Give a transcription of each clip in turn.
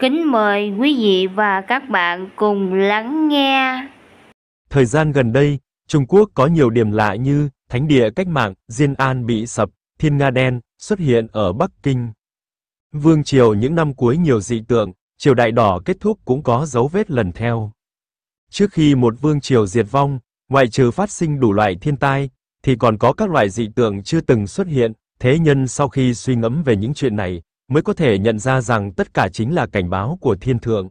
Kính mời quý vị và các bạn cùng lắng nghe. Thời gian gần đây, Trung Quốc có nhiều điểm lạ như Thánh địa cách mạng Diên An bị sập, Thiên Nga đen xuất hiện ở Bắc Kinh. Vương triều những năm cuối nhiều dị tượng, triều đại đỏ kết thúc cũng có dấu vết lần theo. Trước khi một vương triều diệt vong, ngoại trừ phát sinh đủ loại thiên tai, thì còn có các loại dị tượng chưa từng xuất hiện, thế nhân sau khi suy ngẫm về những chuyện này, mới có thể nhận ra rằng tất cả chính là cảnh báo của thiên thượng.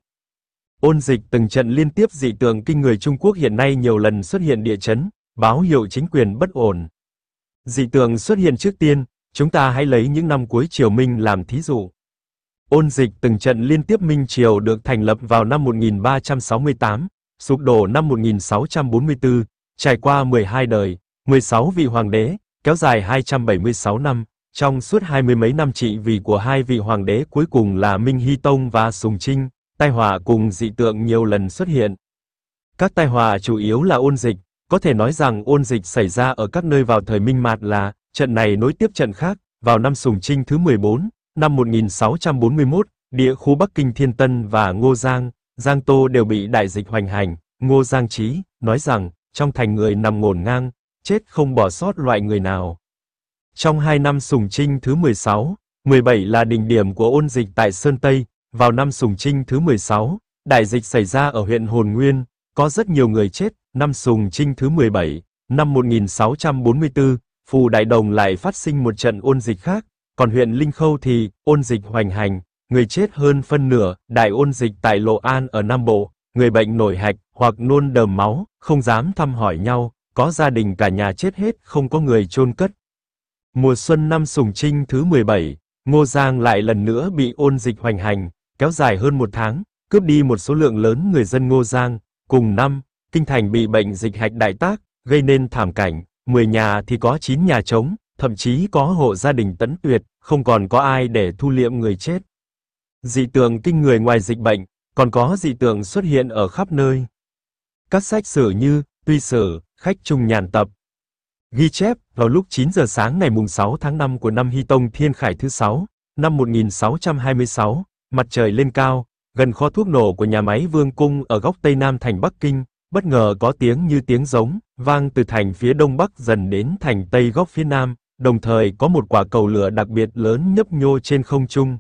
Ôn dịch từng trận liên tiếp dị tượng kinh người Trung Quốc hiện nay nhiều lần xuất hiện địa chấn, báo hiệu chính quyền bất ổn. Dị tượng xuất hiện trước tiên, chúng ta hãy lấy những năm cuối triều Minh làm thí dụ. Ôn dịch từng trận liên tiếp Minh Triều được thành lập vào năm 1368, sụp đổ năm 1644, trải qua 12 đời, 16 vị hoàng đế, kéo dài 276 năm, trong suốt hai mươi mấy năm trị vì của hai vị hoàng đế cuối cùng là Minh Hy Tông và Sùng Trinh, tai họa cùng dị tượng nhiều lần xuất hiện. Các tai họa chủ yếu là ôn dịch, có thể nói rằng ôn dịch xảy ra ở các nơi vào thời Minh Mạt là trận này nối tiếp trận khác, vào năm Sùng Trinh thứ 14, năm 1641, địa khu Bắc Kinh Thiên Tân và Ngô Giang, Giang Tô đều bị đại dịch hoành hành, Ngô Giang Chí nói rằng trong thành người nằm ngổn ngang, chết không bỏ sót loại người nào. Trong hai năm Sùng Trinh thứ 16, 17 là đỉnh điểm của ôn dịch tại Sơn Tây, vào năm Sùng Trinh thứ 16, đại dịch xảy ra ở huyện Hồn Nguyên, có rất nhiều người chết, năm Sùng Trinh thứ 17, năm 1644, Phù Đại Đồng lại phát sinh một trận ôn dịch khác, còn huyện Linh Khâu thì, ôn dịch hoành hành, người chết hơn phân nửa, đại ôn dịch tại Lộ An ở Nam Bộ, người bệnh nổi hạch, hoặc nôn đờm máu, không dám thăm hỏi nhau, có gia đình cả nhà chết hết, không có người chôn cất, mùa xuân năm Sùng Trinh thứ 17, Ngô Giang lại lần nữa bị ôn dịch hoành hành, kéo dài hơn một tháng, cướp đi một số lượng lớn người dân Ngô Giang. Cùng năm, Kinh Thành bị bệnh dịch hạch đại tác, gây nên thảm cảnh, 10 nhà thì có 9 nhà trống, thậm chí có hộ gia đình tấn tuyệt, không còn có ai để thu liệm người chết. Dị tượng kinh người ngoài dịch bệnh, còn có dị tượng xuất hiện ở khắp nơi. Các sách sử như Tuy Sử, Khách Trung Nhàn Tập, Ghi chép, vào lúc 9 giờ sáng ngày 6 tháng 5 của năm Hy Tông Thiên Khải thứ 6, năm 1626, mặt trời lên cao, gần kho thuốc nổ của nhà máy Vương Cung ở góc Tây Nam thành Bắc Kinh, bất ngờ có tiếng như tiếng giống, vang từ thành phía Đông Bắc dần đến thành Tây góc phía Nam, đồng thời có một quả cầu lửa đặc biệt lớn nhấp nhô trên không trung.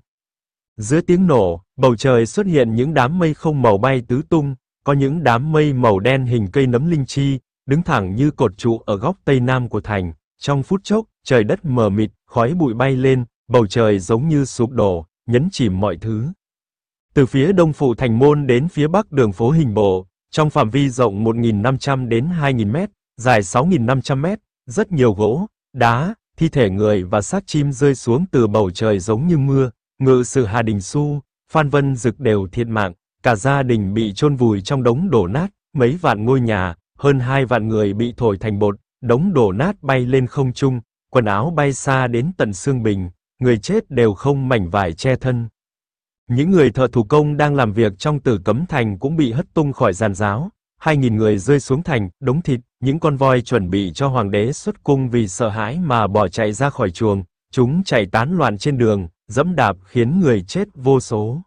Giữa tiếng nổ, bầu trời xuất hiện những đám mây không màu bay tứ tung, có những đám mây màu đen hình cây nấm linh chi, đứng thẳng như cột trụ ở góc tây nam của thành. Trong phút chốc, trời đất mờ mịt, khói bụi bay lên, bầu trời giống như sụp đổ, nhấn chìm mọi thứ. Từ phía đông phủ thành môn đến phía bắc đường phố hình bộ, trong phạm vi rộng 1.500 đến 2.000 mét, dài 6.500 mét, rất nhiều gỗ, đá, thi thể người và xác chim rơi xuống từ bầu trời giống như mưa, ngự sự Hà Đình Xu, Phan Vân Dực đều thiệt mạng, cả gia đình bị chôn vùi trong đống đổ nát, mấy vạn ngôi nhà, hơn hai vạn người bị thổi thành bột, đống đổ nát bay lên không trung, quần áo bay xa đến tận xương bình, người chết đều không mảnh vải che thân. Những người thợ thủ công đang làm việc trong tử cấm thành cũng bị hất tung khỏi giàn giáo, hai nghìn người rơi xuống thành, đống thịt, những con voi chuẩn bị cho hoàng đế xuất cung vì sợ hãi mà bỏ chạy ra khỏi chuồng, chúng chạy tán loạn trên đường, dẫm đạp khiến người chết vô số.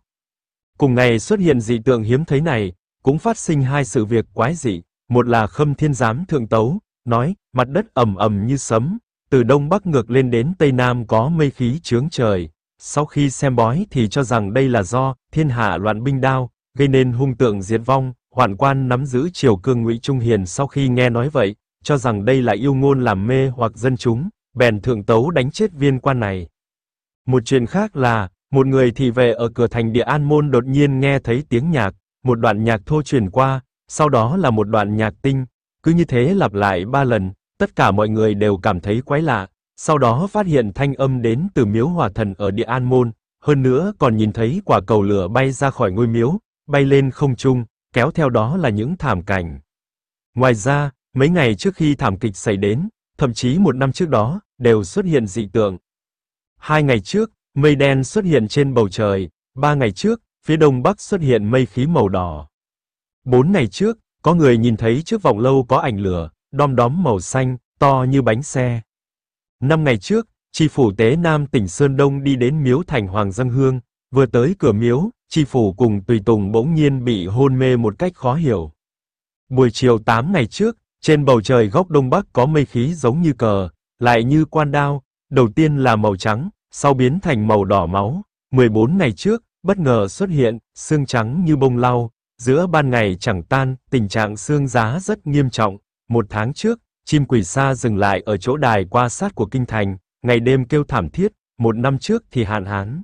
Cùng ngày xuất hiện dị tượng hiếm thấy này, cũng phát sinh hai sự việc quái dị. Một là Khâm Thiên Giám Thượng Tấu, nói, mặt đất ẩm ẩm như sấm, từ Đông Bắc ngược lên đến Tây Nam có mây khí chướng trời. Sau khi xem bói thì cho rằng đây là do thiên hạ loạn binh đao, gây nên hung tượng diệt vong, hoạn quan nắm giữ triều cương ngụy Trung Hiền sau khi nghe nói vậy, cho rằng đây là yêu ngôn làm mê hoặc dân chúng, bèn thượng tấu đánh chết viên quan này. Một chuyện khác là, một người thì về ở cửa thành địa An Môn đột nhiên nghe thấy tiếng nhạc, một đoạn nhạc thô truyền qua, sau đó là một đoạn nhạc tinh, cứ như thế lặp lại ba lần, tất cả mọi người đều cảm thấy quái lạ, sau đó phát hiện thanh âm đến từ miếu hòa thần ở địa an môn, hơn nữa còn nhìn thấy quả cầu lửa bay ra khỏi ngôi miếu, bay lên không trung, kéo theo đó là những thảm cảnh. Ngoài ra, mấy ngày trước khi thảm kịch xảy đến, thậm chí một năm trước đó, đều xuất hiện dị tượng. Hai ngày trước, mây đen xuất hiện trên bầu trời, ba ngày trước, phía đông bắc xuất hiện mây khí màu đỏ. Bốn ngày trước, có người nhìn thấy trước vòng lâu có ảnh lửa, đom đóm màu xanh, to như bánh xe. Năm ngày trước, tri phủ tế Nam tỉnh Sơn Đông đi đến miếu thành Hoàng dân Hương, vừa tới cửa miếu, tri phủ cùng Tùy Tùng bỗng nhiên bị hôn mê một cách khó hiểu. Buổi chiều 8 ngày trước, trên bầu trời góc Đông Bắc có mây khí giống như cờ, lại như quan đao, đầu tiên là màu trắng, sau biến thành màu đỏ máu. 14 ngày trước, bất ngờ xuất hiện, xương trắng như bông lau, Giữa ban ngày chẳng tan, tình trạng xương giá rất nghiêm trọng. Một tháng trước, chim quỷ sa dừng lại ở chỗ đài qua sát của kinh thành, ngày đêm kêu thảm thiết, một năm trước thì hạn hán.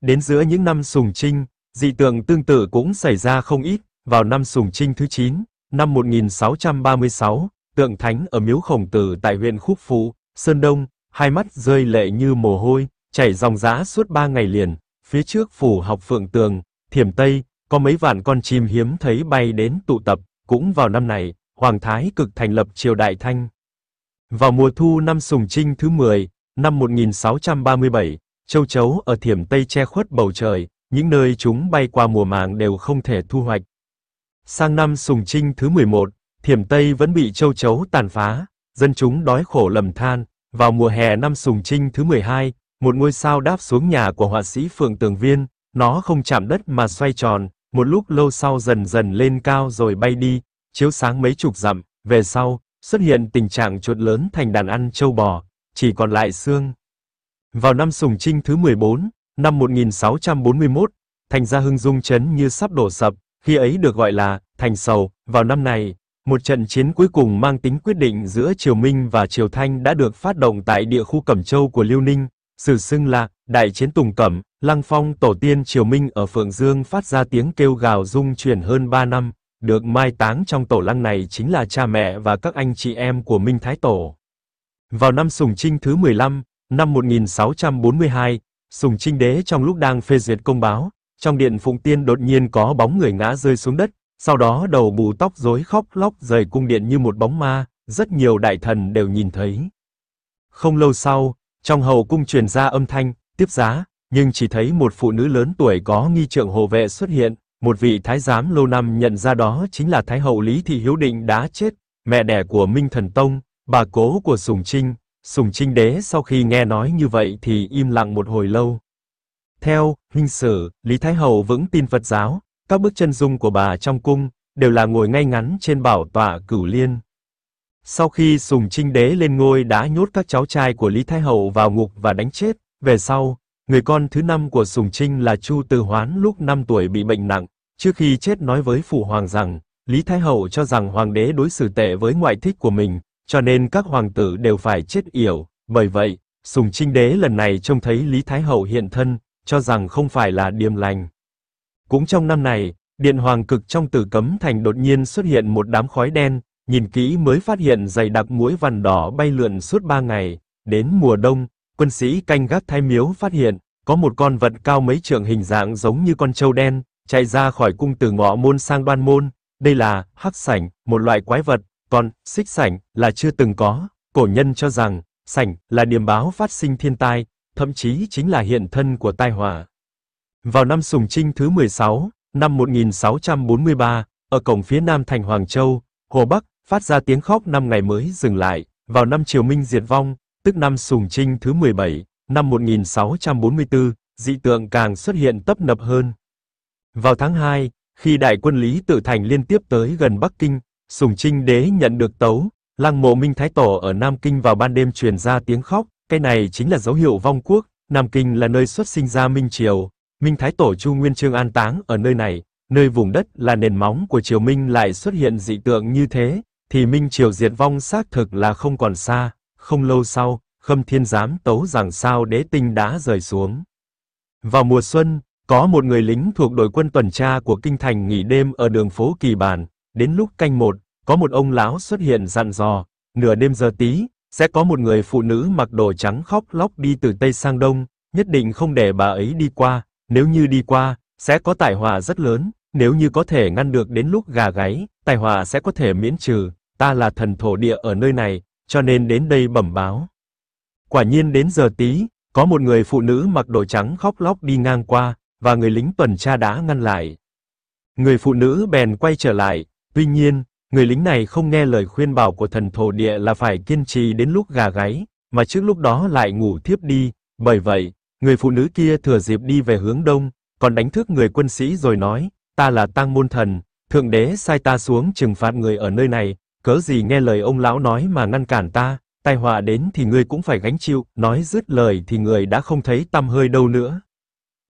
Đến giữa những năm sùng trinh, dị tượng tương tự cũng xảy ra không ít, vào năm sùng trinh thứ 9, năm 1636, tượng thánh ở miếu khổng tử tại huyện Khúc Phụ, Sơn Đông, hai mắt rơi lệ như mồ hôi, chảy dòng dã suốt ba ngày liền, phía trước phủ học phượng tường, thiểm Tây, có mấy vạn con chim hiếm thấy bay đến tụ tập, cũng vào năm này, Hoàng Thái Cực thành lập triều Đại Thanh. Vào mùa thu năm Sùng Trinh thứ 10, năm 1637, châu chấu ở Thiểm Tây che khuất bầu trời, những nơi chúng bay qua mùa màng đều không thể thu hoạch. Sang năm Sùng Trinh thứ 11, Thiểm Tây vẫn bị châu chấu tàn phá, dân chúng đói khổ lầm than. Vào mùa hè năm Sùng Trinh thứ 12, một ngôi sao đáp xuống nhà của họa sĩ Phượng Tường Viên, nó không chạm đất mà xoay tròn, một lúc lâu sau dần dần lên cao rồi bay đi, chiếu sáng mấy chục dặm, về sau, xuất hiện tình trạng chuột lớn thành đàn ăn châu bò, chỉ còn lại xương. Vào năm Sùng Trinh thứ 14, năm 1641, thành gia Hưng Dung chấn như sắp đổ sập, khi ấy được gọi là thành Sầu, vào năm này, một trận chiến cuối cùng mang tính quyết định giữa Triều Minh và Triều Thanh đã được phát động tại địa khu Cẩm Châu của Liêu Ninh, Sử xưng là Đại chiến Tùng Cẩm, Lăng Phong tổ tiên Triều Minh ở Phượng Dương phát ra tiếng kêu gào rung chuyển hơn 3 năm, được mai táng trong tổ lăng này chính là cha mẹ và các anh chị em của Minh Thái Tổ. Vào năm Sùng Trinh thứ 15, năm 1642, Sùng Trinh Đế trong lúc đang phê duyệt công báo, trong điện Phụng Tiên đột nhiên có bóng người ngã rơi xuống đất, sau đó đầu bù tóc rối khóc lóc rời cung điện như một bóng ma, rất nhiều đại thần đều nhìn thấy. Không lâu sau, trong hậu cung truyền ra âm thanh, tiếp giá, nhưng chỉ thấy một phụ nữ lớn tuổi có nghi trượng hồ vệ xuất hiện, một vị thái giám lâu năm nhận ra đó chính là Thái hậu Lý Thị Hiếu Định đã chết, mẹ đẻ của Minh Thần Tông, bà cố của Sùng Trinh. Sùng Trinh Đế sau khi nghe nói như vậy thì im lặng một hồi lâu. Theo, huynh sử, Lý Thái Hậu vững tin Phật giáo, các bước chân dung của bà trong cung, đều là ngồi ngay ngắn trên bảo tọa cửu liên. Sau khi Sùng Trinh Đế lên ngôi đã nhốt các cháu trai của Lý Thái Hậu vào ngục và đánh chết, về sau, người con thứ năm của Sùng Trinh là Chu Từ Hoán lúc 5 tuổi bị bệnh nặng, trước khi chết nói với Phụ Hoàng rằng, Lý Thái Hậu cho rằng Hoàng đế đối xử tệ với ngoại thích của mình, cho nên các hoàng tử đều phải chết yểu, bởi vậy, Sùng Trinh Đế lần này trông thấy Lý Thái Hậu hiện thân, cho rằng không phải là điềm lành. Cũng trong năm này, Điện Hoàng cực trong tử cấm thành đột nhiên xuất hiện một đám khói đen, nhìn kỹ mới phát hiện dày đặc muỗi vằn đỏ bay lượn suốt 3 ngày. Đến mùa đông, quân sĩ canh gác thái miếu phát hiện, có một con vật cao mấy trượng hình dạng giống như con trâu đen, chạy ra khỏi cung từ ngọ môn sang đoan môn. Đây là hắc sảnh, một loại quái vật, còn xích sảnh là chưa từng có. Cổ nhân cho rằng, sảnh là điểm báo phát sinh thiên tai, thậm chí chính là hiện thân của tai họa. Vào năm Sùng Trinh thứ 16, năm 1643, ở cổng phía nam thành Hoàng Châu, Hồ Bắc, phát ra tiếng khóc năm ngày mới dừng lại, vào năm Triều Minh diệt vong, tức năm Sùng Trinh thứ 17, năm 1644, dị tượng càng xuất hiện tấp nập hơn. Vào tháng 2, khi đại quân Lý Tự Thành liên tiếp tới gần Bắc Kinh, Sùng Trinh đế nhận được tấu, lăng mộ Minh Thái Tổ ở Nam Kinh vào ban đêm truyền ra tiếng khóc, cái này chính là dấu hiệu vong quốc, Nam Kinh là nơi xuất sinh ra Minh Triều, Minh Thái Tổ Chu Nguyên Chương an táng ở nơi này, nơi vùng đất là nền móng của Triều Minh lại xuất hiện dị tượng như thế, thì Minh Triều diệt vong xác thực là không còn xa, không lâu sau, Khâm Thiên Giám tấu rằng sao đế tinh đã rời xuống. Vào mùa xuân, có một người lính thuộc đội quân tuần tra của Kinh Thành nghỉ đêm ở đường phố Kỳ Bản, đến lúc canh một, có một ông lão xuất hiện dặn dò, nửa đêm giờ tí, sẽ có một người phụ nữ mặc đồ trắng khóc lóc đi từ Tây sang Đông, nhất định không để bà ấy đi qua, nếu như đi qua, sẽ có tài họa rất lớn, nếu như có thể ngăn được đến lúc gà gáy, tài họa sẽ có thể miễn trừ, ta là thần thổ địa ở nơi này, cho nên đến đây bẩm báo. Quả nhiên đến giờ tí, có một người phụ nữ mặc đồ trắng khóc lóc đi ngang qua, và người lính tuần tra đã ngăn lại. Người phụ nữ bèn quay trở lại, tuy nhiên, người lính này không nghe lời khuyên bảo của thần thổ địa là phải kiên trì đến lúc gà gáy, mà trước lúc đó lại ngủ thiếp đi, bởi vậy, người phụ nữ kia thừa dịp đi về hướng đông, còn đánh thức người quân sĩ rồi nói, ta là Tăng Môn Thần, Thượng Đế sai ta xuống trừng phạt người ở nơi này, cớ gì nghe lời ông lão nói mà ngăn cản ta, tai họa đến thì ngươi cũng phải gánh chịu, nói dứt lời thì người đã không thấy tăm hơi đâu nữa.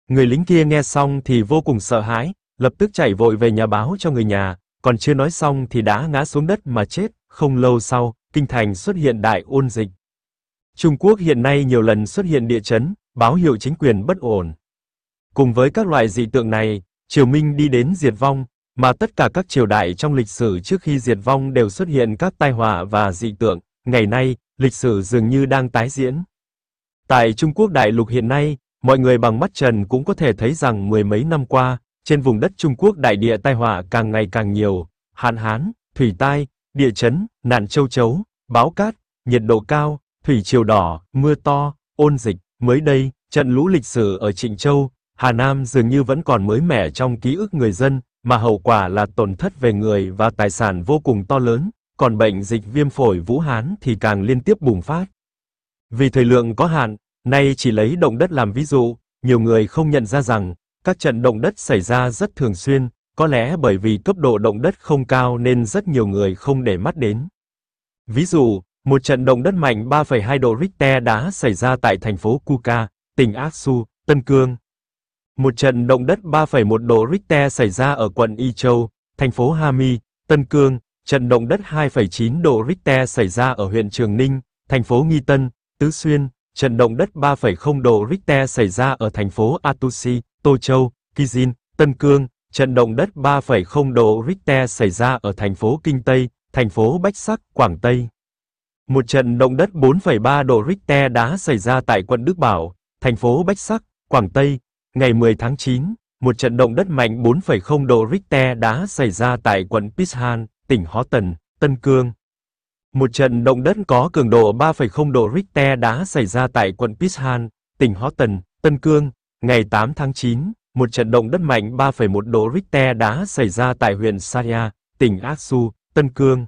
Người lính kia nghe xong thì vô cùng sợ hãi, lập tức chạy vội về nhà báo cho người nhà, còn chưa nói xong thì đã ngã xuống đất mà chết, không lâu sau, kinh thành xuất hiện đại ôn dịch. Trung Quốc hiện nay nhiều lần xuất hiện địa chấn, báo hiệu chính quyền bất ổn. Cùng với các loại dị tượng này, Triều Minh đi đến diệt vong, mà tất cả các triều đại trong lịch sử trước khi diệt vong đều xuất hiện các tai họa và dị tượng, ngày nay, lịch sử dường như đang tái diễn. Tại Trung Quốc đại lục hiện nay, mọi người bằng mắt trần cũng có thể thấy rằng mười mấy năm qua, trên vùng đất Trung Quốc đại địa tai họa càng ngày càng nhiều, hạn hán, thủy tai, địa chấn, nạn châu chấu, báo cát, nhiệt độ cao, thủy triều đỏ, mưa to, ôn dịch, mới đây, trận lũ lịch sử ở Trịnh Châu, Hà Nam dường như vẫn còn mới mẻ trong ký ức người dân, mà hậu quả là tổn thất về người và tài sản vô cùng to lớn, còn bệnh dịch viêm phổi Vũ Hán thì càng liên tiếp bùng phát. Vì thời lượng có hạn, nay chỉ lấy động đất làm ví dụ, nhiều người không nhận ra rằng các trận động đất xảy ra rất thường xuyên, có lẽ bởi vì cấp độ động đất không cao nên rất nhiều người không để mắt đến. Ví dụ, một trận động đất mạnh 3,2 độ Richter đã xảy ra tại thành phố Kuka, tỉnh Aksu, Tân Cương, một trận động đất 3,1 độ Richter xảy ra ở quận Y Châu, thành phố Hami, Tân Cương, trận động đất 2,9 độ Richter xảy ra ở huyện Trường Ninh, thành phố Nghi Tân, Tứ Xuyên, trận động đất 3,0 độ Richter xảy ra ở thành phố Atusi, Tô Châu, Kizin, Tân Cương, trận động đất 3,0 độ Richter xảy ra ở thành phố Kinh Tây, thành phố Bách Sắc, Quảng Tây. Một trận động đất 4,3 độ Richter đã xảy ra tại quận Đức Bảo, thành phố Bách Sắc, Quảng Tây, Ngày 10 tháng 9, một trận động đất mạnh 4,0 độ Richter đã xảy ra tại quận Pishan, tỉnh Hó Tần, Tân Cương. Một trận động đất có cường độ 3,0 độ Richter đã xảy ra tại quận Pishan, tỉnh Hó Tần, Tân Cương. Ngày 8 tháng 9, một trận động đất mạnh 3,1 độ Richter đã xảy ra tại huyện Saya, tỉnh Aksu, Tân Cương.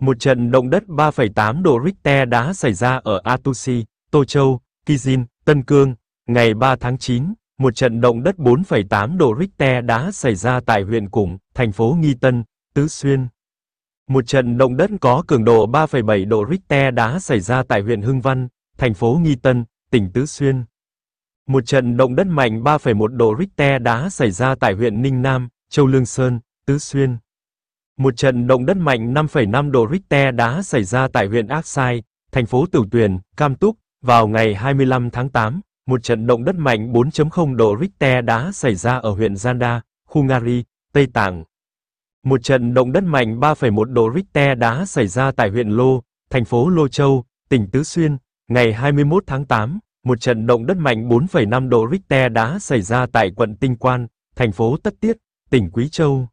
Một trận động đất 3,8 độ Richter đã xảy ra ở Atusi, Tô Châu, Kizin, Tân Cương, ngày 3 tháng 9 một trận động đất 4,8 độ Richter đã xảy ra tại huyện Củng, thành phố Nghi Tân, Tứ Xuyên. Một trận động đất có cường độ 3,7 độ Richter đã xảy ra tại huyện Hưng Văn, thành phố Nghi Tân, tỉnh Tứ Xuyên. Một trận động đất mạnh 3,1 độ Richter đã xảy ra tại huyện Ninh Nam, Châu Lương Sơn, Tứ Xuyên. Một trận động đất mạnh 5,5 độ Richter đã xảy ra tại huyện Ác Sai, thành phố Tửu Tuyền, Cam Túc, vào ngày 25 tháng 8 một trận động đất mạnh 4.0 độ Richter đã xảy ra ở huyện Zanda, Hungary, Tây Tạng. Một trận động đất mạnh 3,1 độ Richter đã xảy ra tại huyện Lô, thành phố Lô Châu, tỉnh Tứ Xuyên, ngày 21 tháng 8. Một trận động đất mạnh 4,5 độ Richter đã xảy ra tại quận Tinh Quan, thành phố Tất Tiết, tỉnh Quý Châu.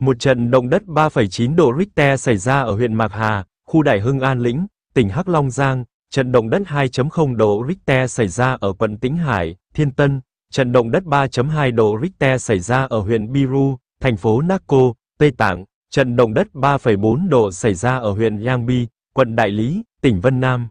Một trận động đất 3,9 độ Richter xảy ra ở huyện Mạc Hà, khu Đại Hưng An Lĩnh, tỉnh Hắc Long Giang, Trận động đất 2.0 độ Richter xảy ra ở quận Tĩnh Hải, Thiên Tân. Trận động đất 3.2 độ Richter xảy ra ở huyện Biru, thành phố Naco, Tây Tạng. Trận động đất 3,4 độ xảy ra ở huyện Yangbi, quận Đại Lý, tỉnh Vân Nam.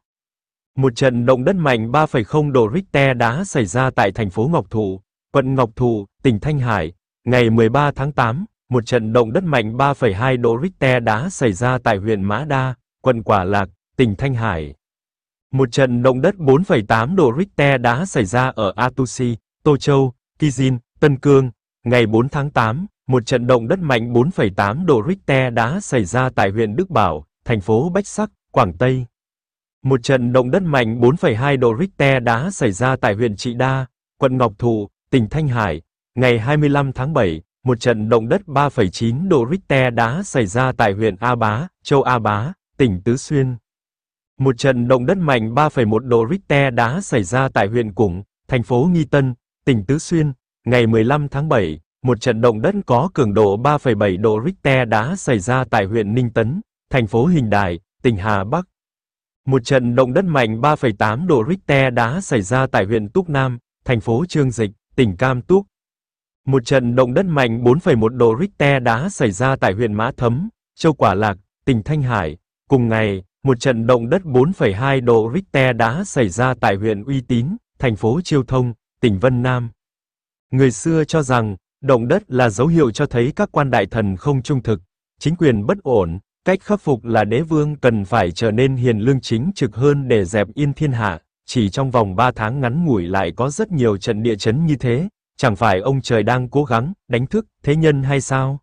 Một trận động đất mạnh 3,0 độ Richter đã xảy ra tại thành phố Ngọc Thụ, quận Ngọc Thụ, tỉnh Thanh Hải. Ngày 13 tháng 8, một trận động đất mạnh 3,2 độ Richter đã xảy ra tại huyện Mã Đa, quận Quả Lạc, tỉnh Thanh Hải. Một trận động đất 4,8 độ Richter đã xảy ra ở Atusi, Tô Châu, Kizin, Tân Cương. Ngày 4 tháng 8, một trận động đất mạnh 4,8 độ Richter đã xảy ra tại huyện Đức Bảo, thành phố Bách Sắc, Quảng Tây. Một trận động đất mạnh 4,2 độ Richter đã xảy ra tại huyện Trị Đa, quận Ngọc Thụ, tỉnh Thanh Hải. Ngày 25 tháng 7, một trận động đất 3,9 độ Richter đã xảy ra tại huyện A Bá, châu A Bá, tỉnh Tứ Xuyên. Một trận động đất mạnh 3,1 độ Richter đã xảy ra tại huyện Củng, thành phố Nghi Tân, tỉnh Tứ Xuyên, ngày 15 tháng 7. Một trận động đất có cường độ 3,7 độ Richter đã xảy ra tại huyện Ninh Tấn, thành phố Hình Đại, tỉnh Hà Bắc. Một trận động đất mạnh 3,8 độ Richter đã xảy ra tại huyện Túc Nam, thành phố Trương Dịch, tỉnh Cam Túc. Một trận động đất mạnh 4,1 độ Richter đã xảy ra tại huyện Mã Thấm, Châu Quả Lạc, tỉnh Thanh Hải. Cùng ngày, một trận động đất 4,2 độ Richter đã xảy ra tại huyện Uy Tín, thành phố Chiêu Thông, tỉnh Vân Nam. Người xưa cho rằng, động đất là dấu hiệu cho thấy các quan đại thần không trung thực, chính quyền bất ổn, cách khắc phục là đế vương cần phải trở nên hiền lương chính trực hơn để dẹp yên thiên hạ. Chỉ trong vòng 3 tháng ngắn ngủi lại có rất nhiều trận địa chấn như thế, chẳng phải ông trời đang cố gắng đánh thức thế nhân hay sao?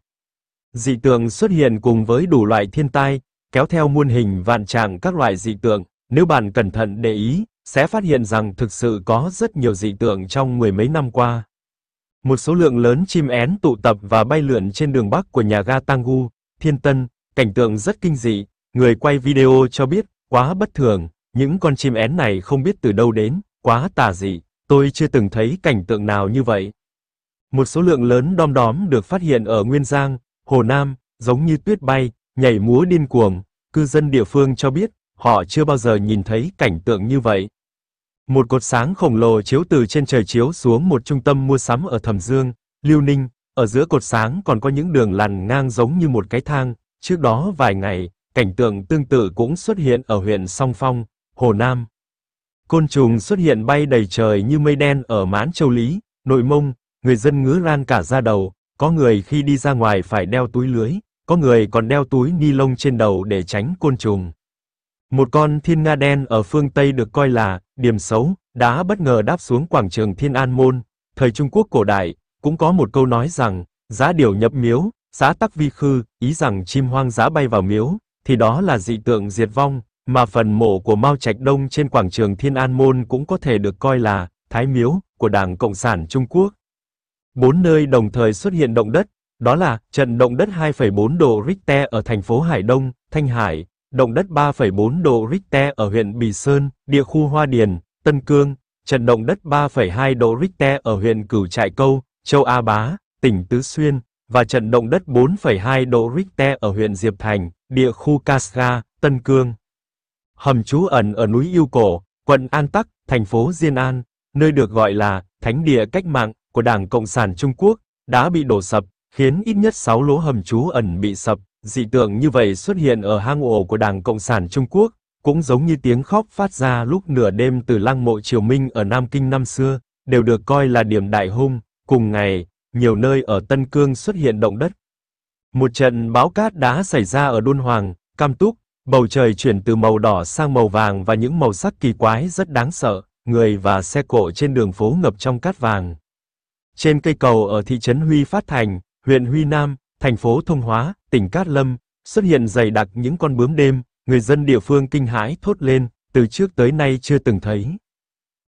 Dị tượng xuất hiện cùng với đủ loại thiên tai, kéo theo muôn hình vạn trạng các loại dị tượng. Nếu bạn cẩn thận để ý, sẽ phát hiện rằng thực sự có rất nhiều dị tượng trong mười mấy năm qua. Một số lượng lớn chim én tụ tập và bay lượn trên đường Bắc của nhà ga Tangu, Thiên Tân, cảnh tượng rất kinh dị. Người quay video cho biết, quá bất thường, những con chim én này không biết từ đâu đến, quá tà dị, tôi chưa từng thấy cảnh tượng nào như vậy. Một số lượng lớn đom đóm được phát hiện ở Nguyên Giang, Hồ Nam, giống như tuyết bay, nhảy múa điên cuồng, cư dân địa phương cho biết, họ chưa bao giờ nhìn thấy cảnh tượng như vậy. Một cột sáng khổng lồ chiếu từ trên trời chiếu xuống một trung tâm mua sắm ở Thẩm Dương, Liêu Ninh, ở giữa cột sáng còn có những đường lằn ngang giống như một cái thang, trước đó vài ngày, cảnh tượng tương tự cũng xuất hiện ở huyện Song Phong, Hồ Nam. Côn trùng xuất hiện bay đầy trời như mây đen ở Mãn Châu Lý, Nội Mông, người dân ngứa ran cả da đầu, có người khi đi ra ngoài phải đeo túi lưới, có người còn đeo túi ni lông trên đầu để tránh côn trùng. Một con thiên nga đen ở phương Tây được coi là điểm xấu, đã bất ngờ đáp xuống quảng trường Thiên An Môn. Thời Trung Quốc cổ đại, cũng có một câu nói rằng, giá điểu nhập miếu, giá tắc vi khư, ý rằng chim hoang giá bay vào miếu, thì đó là dị tượng diệt vong, mà phần mộ của Mao Trạch Đông trên quảng trường Thiên An Môn cũng có thể được coi là thái miếu của Đảng Cộng sản Trung Quốc. Bốn nơi đồng thời xuất hiện động đất, đó là trận động đất 2,4 độ Richter ở thành phố Hải Đông, Thanh Hải, động đất 3,4 độ Richter ở huyện Bì Sơn, địa khu Hoa Điền, Tân Cương, trận động đất 3,2 độ Richter ở huyện Cửu Trại Câu, Châu A Bá, tỉnh Tứ Xuyên, và trận động đất 4,2 độ Richter ở huyện Diệp Thành, địa khu Kasga, Tân Cương. Hầm trú ẩn ở núi Yêu Cổ, quận An Tắc, thành phố Diên An, nơi được gọi là Thánh địa Cách mạng của Đảng Cộng sản Trung Quốc, đã bị đổ sập khiến ít nhất 6 lỗ hầm trú ẩn bị sập. Dị tượng như vậy xuất hiện ở hang ổ của Đảng Cộng sản Trung Quốc, cũng giống như tiếng khóc phát ra lúc nửa đêm từ lăng mộ Triều Minh ở Nam Kinh năm xưa, đều được coi là điểm đại hung. Cùng ngày, nhiều nơi ở Tân Cương xuất hiện động đất. Một trận bão cát đá xảy ra ở Đôn Hoàng, Cam Túc, bầu trời chuyển từ màu đỏ sang màu vàng và những màu sắc kỳ quái rất đáng sợ, người và xe cộ trên đường phố ngập trong cát vàng. Trên cây cầu ở thị trấn Huy Phát Thành, huyện Huy Nam, thành phố Thông Hóa, tỉnh Cát Lâm, xuất hiện dày đặc những con bướm đêm, người dân địa phương kinh hãi thốt lên, từ trước tới nay chưa từng thấy.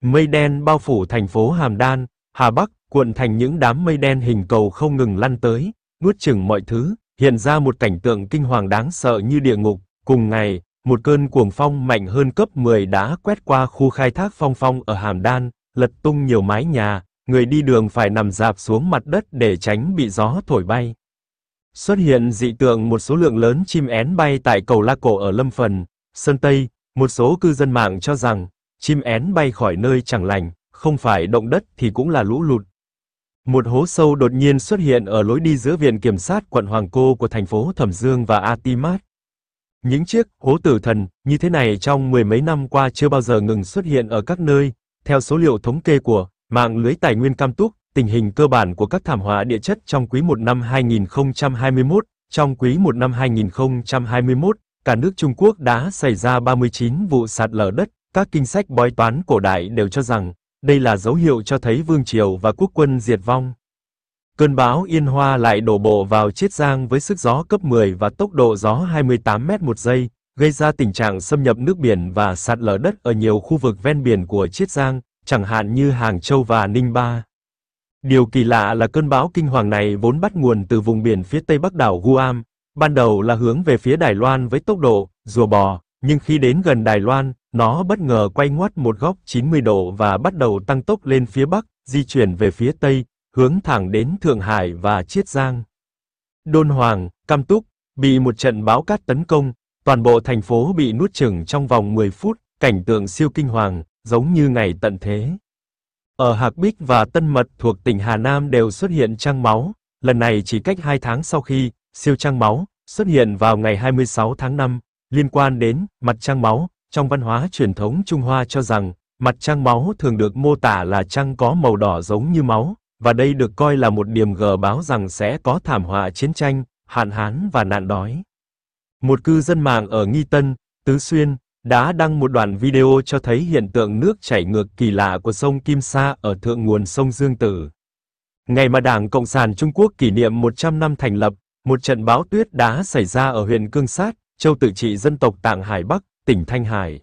Mây đen bao phủ thành phố Hàm Đan, Hà Bắc, cuộn thành những đám mây đen hình cầu không ngừng lăn tới, nuốt chửng mọi thứ, hiện ra một cảnh tượng kinh hoàng đáng sợ như địa ngục. Cùng ngày, một cơn cuồng phong mạnh hơn cấp 10 đã quét qua khu khai thác phong phong ở Hàm Đan, lật tung nhiều mái nhà, người đi đường phải nằm dạp xuống mặt đất để tránh bị gió thổi bay. Xuất hiện dị tượng một số lượng lớn chim én bay tại cầu La Cổ ở Lâm Phần, Sơn Tây, một số cư dân mạng cho rằng, chim én bay khỏi nơi chẳng lành, không phải động đất thì cũng là lũ lụt. Một hố sâu đột nhiên xuất hiện ở lối đi giữa Viện Kiểm sát quận Hoàng Cô của thành phố Thẩm Dương và Atimat. Những chiếc hố tử thần như thế này trong mười mấy năm qua chưa bao giờ ngừng xuất hiện ở các nơi, theo số liệu thống kê của Mạng lưới tài nguyên cam túc, tình hình cơ bản của các thảm họa địa chất trong quý 1 năm 2021, trong quý 1 năm 2021, cả nước Trung Quốc đã xảy ra 39 vụ sạt lở đất, các kinh sách bói toán cổ đại đều cho rằng đây là dấu hiệu cho thấy vương triều và quốc quân diệt vong. Cơn bão Yên Hoa lại đổ bộ vào Chiết Giang với sức gió cấp 10 và tốc độ gió 28 m một giây, gây ra tình trạng xâm nhập nước biển và sạt lở đất ở nhiều khu vực ven biển của Chiết Giang, chẳng hạn như Hàng Châu và Ninh Ba. Điều kỳ lạ là cơn bão kinh hoàng này vốn bắt nguồn từ vùng biển phía tây bắc đảo Guam, ban đầu là hướng về phía Đài Loan với tốc độ rùa bò, nhưng khi đến gần Đài Loan, nó bất ngờ quay ngoắt một góc 90 độ và bắt đầu tăng tốc lên phía bắc, di chuyển về phía tây, hướng thẳng đến Thượng Hải và Chiết Giang. Đôn Hoàng, Cam Túc bị một trận bão cát tấn công, toàn bộ thành phố bị nuốt chửng trong vòng 10 phút, cảnh tượng siêu kinh hoàng, giống như ngày tận thế. Ở Hạc Bích và Tân Mật thuộc tỉnh Hà Nam đều xuất hiện trăng máu, lần này chỉ cách 2 tháng sau khi siêu trăng máu xuất hiện vào ngày 26 tháng 5, liên quan đến mặt trăng máu, trong văn hóa truyền thống Trung Hoa cho rằng mặt trăng máu thường được mô tả là trăng có màu đỏ giống như máu, và đây được coi là một điểm gờ báo rằng sẽ có thảm họa chiến tranh, hạn hán và nạn đói. Một cư dân mạng ở Nghi Tân, Tứ Xuyên, đã đăng một đoạn video cho thấy hiện tượng nước chảy ngược kỳ lạ của sông Kim Sa ở thượng nguồn sông Dương Tử. Ngày mà Đảng Cộng sản Trung Quốc kỷ niệm 100 năm thành lập, một trận báo tuyết đá xảy ra ở huyện Cương Sát, châu tự trị dân tộc Tạng Hải Bắc, tỉnh Thanh Hải.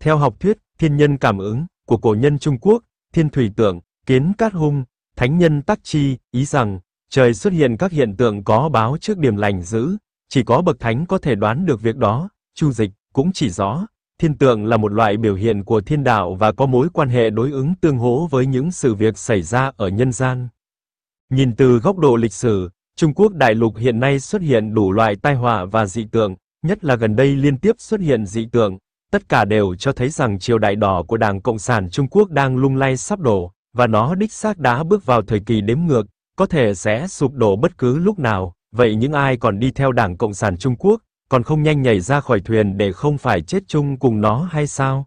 Theo học thuyết thiên nhân cảm ứng của cổ nhân Trung Quốc, thiên thủy tượng, kiến cát hung, thánh nhân tắc chi, ý rằng trời xuất hiện các hiện tượng có báo trước điểm lành dữ, chỉ có bậc thánh có thể đoán được việc đó, Chu Dịch cũng chỉ rõ, thiên tượng là một loại biểu hiện của thiên đạo và có mối quan hệ đối ứng tương hỗ với những sự việc xảy ra ở nhân gian. Nhìn từ góc độ lịch sử, Trung Quốc đại lục hiện nay xuất hiện đủ loại tai họa và dị tượng, nhất là gần đây liên tiếp xuất hiện dị tượng, tất cả đều cho thấy rằng triều đại đỏ của Đảng Cộng sản Trung Quốc đang lung lay sắp đổ, và nó đích xác đã bước vào thời kỳ đếm ngược, có thể sẽ sụp đổ bất cứ lúc nào, vậy những ai còn đi theo Đảng Cộng sản Trung Quốc, còn không nhanh nhảy ra khỏi thuyền để không phải chết chung cùng nó hay sao?